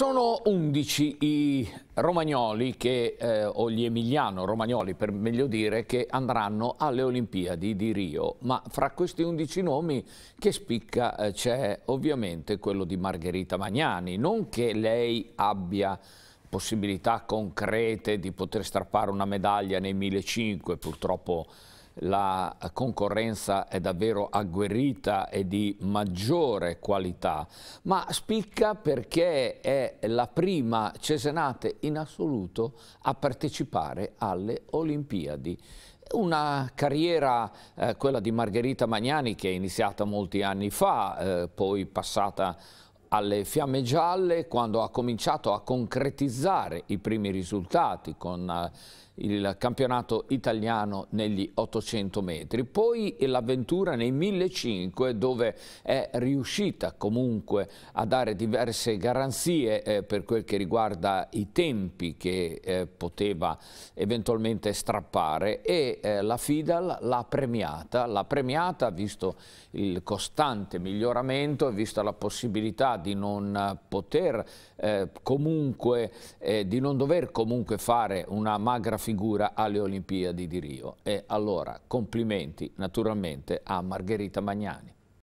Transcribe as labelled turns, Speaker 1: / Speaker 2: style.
Speaker 1: Sono 11 i romagnoli che, eh, o gli emiliano romagnoli per meglio dire, che andranno alle Olimpiadi di Rio, ma fra questi 11 nomi che spicca eh, c'è ovviamente quello di Margherita Magnani, non che lei abbia possibilità concrete di poter strappare una medaglia nei 1500, purtroppo la concorrenza è davvero agguerrita e di maggiore qualità, ma spicca perché è la prima Cesenate in assoluto a partecipare alle Olimpiadi una carriera, eh, quella di Margherita Magnani, che è iniziata molti anni fa, eh, poi passata alle fiamme gialle quando ha cominciato a concretizzare i primi risultati con eh, il campionato italiano negli 800 metri, poi l'avventura nei 1500 dove è riuscita comunque a dare diverse garanzie eh, per quel che riguarda i tempi che eh, poteva eventualmente strappare e eh, la Fidal l'ha premiata, l'ha premiata visto il costante miglioramento e vista la possibilità di non poter eh, comunque, eh, di non dover comunque fare una magra figura alle Olimpiadi di Rio. E allora complimenti naturalmente a Margherita Magnani.